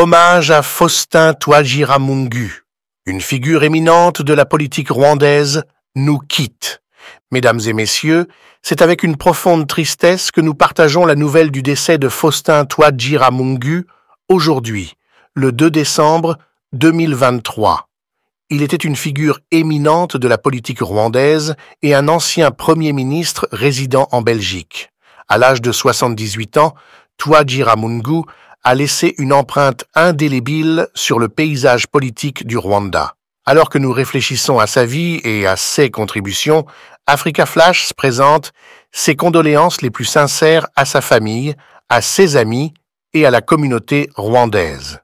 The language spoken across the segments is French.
Hommage à Faustin Toajiramungu, une figure éminente de la politique rwandaise, nous quitte. Mesdames et messieurs, c'est avec une profonde tristesse que nous partageons la nouvelle du décès de Faustin Toajiramungu aujourd'hui, le 2 décembre 2023. Il était une figure éminente de la politique rwandaise et un ancien Premier ministre résident en Belgique. À l'âge de 78 ans, Touadjiramungu a laissé une empreinte indélébile sur le paysage politique du Rwanda. Alors que nous réfléchissons à sa vie et à ses contributions, Africa Flash présente ses condoléances les plus sincères à sa famille, à ses amis et à la communauté rwandaise.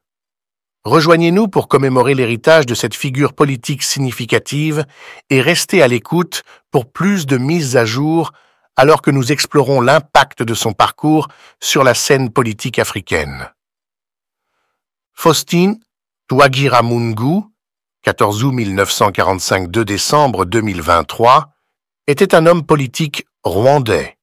Rejoignez-nous pour commémorer l'héritage de cette figure politique significative et restez à l'écoute pour plus de mises à jour alors que nous explorons l'impact de son parcours sur la scène politique africaine. Faustine Touagira Mungu, 14 août 1945 2 décembre 2023, était un homme politique rwandais.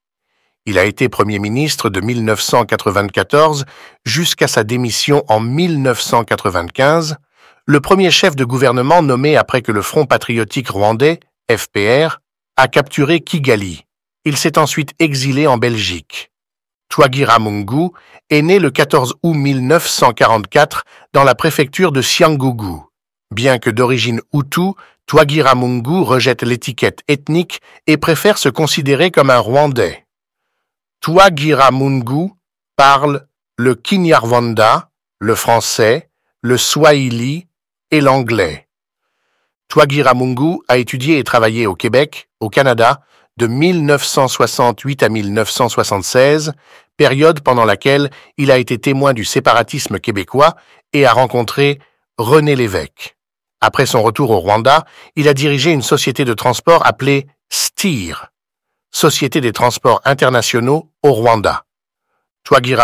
Il a été Premier ministre de 1994 jusqu'à sa démission en 1995, le premier chef de gouvernement nommé après que le Front patriotique rwandais, FPR, a capturé Kigali, il s'est ensuite exilé en Belgique. Mungu est né le 14 août 1944 dans la préfecture de Siangugu. Bien que d'origine Hutu, Mungu rejette l'étiquette ethnique et préfère se considérer comme un Rwandais. Mungu parle le Kinyarwanda, le français, le swahili et l'anglais. Mungu a étudié et travaillé au Québec, au Canada, de 1968 à 1976, période pendant laquelle il a été témoin du séparatisme québécois et a rencontré René Lévesque. Après son retour au Rwanda, il a dirigé une société de transport appelée STIR, Société des transports internationaux au Rwanda.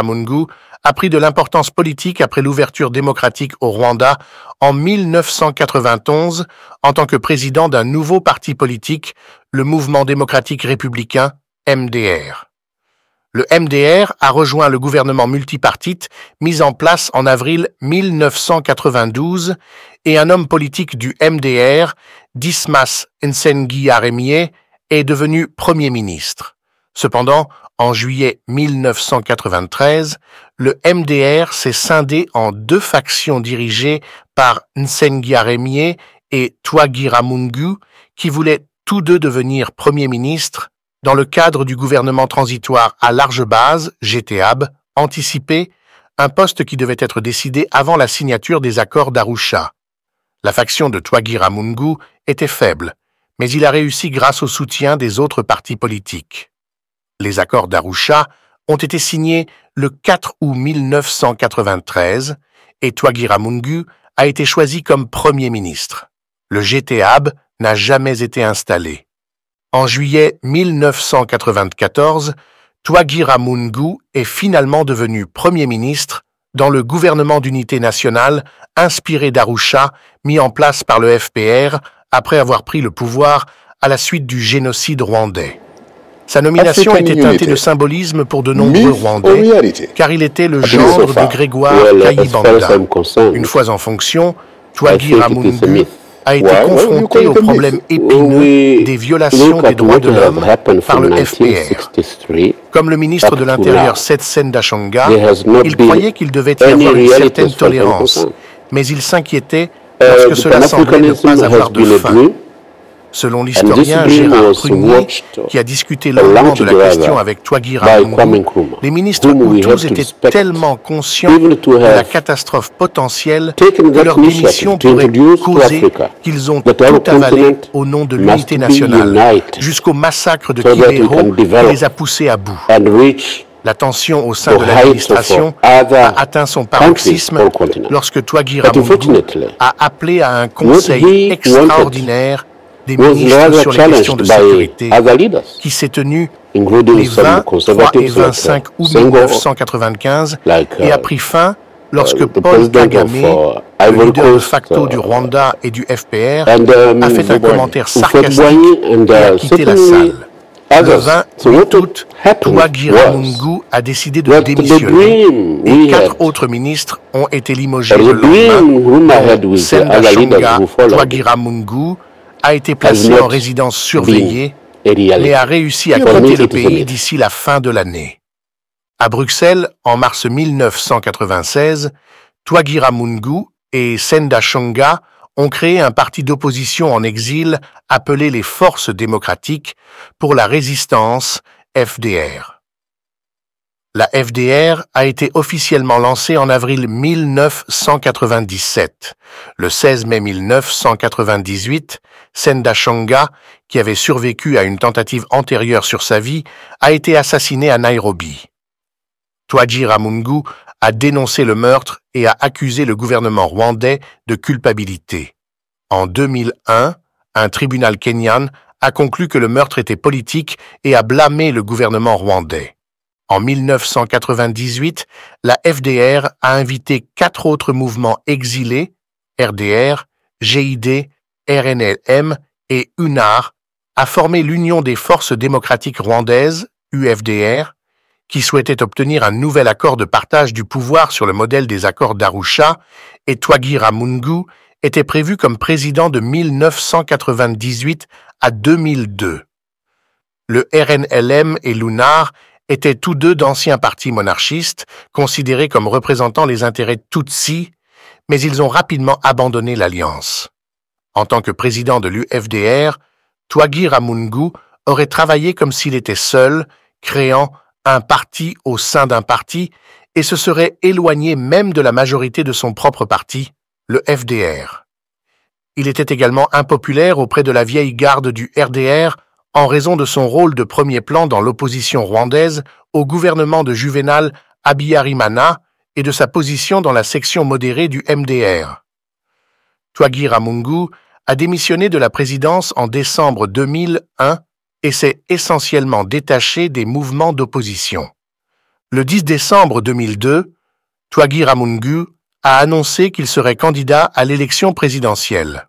Mungu a pris de l'importance politique après l'ouverture démocratique au Rwanda en 1991 en tant que président d'un nouveau parti politique, le Mouvement démocratique républicain, MDR. Le MDR a rejoint le gouvernement multipartite mis en place en avril 1992 et un homme politique du MDR, Dismas Aremie, est devenu Premier ministre. Cependant, en juillet 1993, le MDR s'est scindé en deux factions dirigées par Nsengia et Twagira Mungu, qui voulaient tous deux devenir Premier ministre dans le cadre du gouvernement transitoire à large base, GTAB, anticipé, un poste qui devait être décidé avant la signature des accords d'Arusha. La faction de Twagira Mungu était faible, mais il a réussi grâce au soutien des autres partis politiques. Les accords d'Arusha ont été signés le 4 août 1993 et Twagiramungu a été choisi comme Premier ministre. Le GTAB n'a jamais été installé. En juillet 1994, Mungu est finalement devenu Premier ministre dans le gouvernement d'unité nationale inspiré d'Arusha mis en place par le FPR après avoir pris le pouvoir à la suite du génocide rwandais. Sa nomination était teintée de symbolisme pour de nombreux Rwandais, car il était le gendre de Grégoire Kayibanda. Une fois en fonction, Twagi Ramungu a été confronté au problème épineux des violations des droits de l'homme par le FPR. Comme le ministre de l'Intérieur Setsen Dachanga, il croyait qu'il devait y avoir une certaine tolérance, mais il s'inquiétait parce euh, que cela semblait ne pas avoir de fin. Selon l'historien Gérard Prunier, qui a discuté longuement de la question avec Twagira les ministres Hutus étaient tellement conscients de la catastrophe potentielle que leur démission pourrait causer qu'ils ont tout avalé au nom de l'unité nationale, jusqu'au massacre de Kibeho qui les a poussés à bout. La tension au sein de l'administration a atteint son paroxysme lorsque Twagira a appelé à un conseil extraordinaire des ministres sur les questions de sécurité qui s'est tenue les 23 et 25 août 1995 et a uh, pris fin lorsque uh, Paul Kagame, uh, le leader de facto du Rwanda et du FPR, um, a fait un commentaire sarcastique et a quitté la salle. Le 20 août, Touagira Mungu a décidé de démissionner et quatre autres ministres ont été limogés le lendemain, Senda Shonga, Mungu, a été placé en résidence surveillée et a réussi à quitter le pays d'ici la fin de l'année. À Bruxelles, en mars 1996, Twagira Mungu et Senda Shonga ont créé un parti d'opposition en exil appelé les Forces démocratiques pour la résistance FDR. La FDR a été officiellement lancée en avril 1997. Le 16 mai 1998, Senda Shonga, qui avait survécu à une tentative antérieure sur sa vie, a été assassiné à Nairobi. Twaji Ramungu a dénoncé le meurtre et a accusé le gouvernement rwandais de culpabilité. En 2001, un tribunal kenyan a conclu que le meurtre était politique et a blâmé le gouvernement rwandais. En 1998, la FDR a invité quatre autres mouvements exilés, RDR, GID, RNLM et UNAR, à former l'Union des forces démocratiques rwandaises, UFDR, qui souhaitait obtenir un nouvel accord de partage du pouvoir sur le modèle des accords d'Arusha, et Twagira Mungu était prévu comme président de 1998 à 2002. Le RNLM et l'UNAR étaient tous deux d'anciens partis monarchistes, considérés comme représentant les intérêts Tutsi, mais ils ont rapidement abandonné l'alliance. En tant que président de l'UFDR, Twagi Ramungu aurait travaillé comme s'il était seul, créant un parti au sein d'un parti, et se serait éloigné même de la majorité de son propre parti, le FDR. Il était également impopulaire auprès de la vieille garde du RDR, en raison de son rôle de premier plan dans l'opposition rwandaise au gouvernement de Juvenal Abiyarimana et de sa position dans la section modérée du MDR. Twagira Ramungu a démissionné de la présidence en décembre 2001 et s'est essentiellement détaché des mouvements d'opposition. Le 10 décembre 2002, Twagira Ramungu a annoncé qu'il serait candidat à l'élection présidentielle.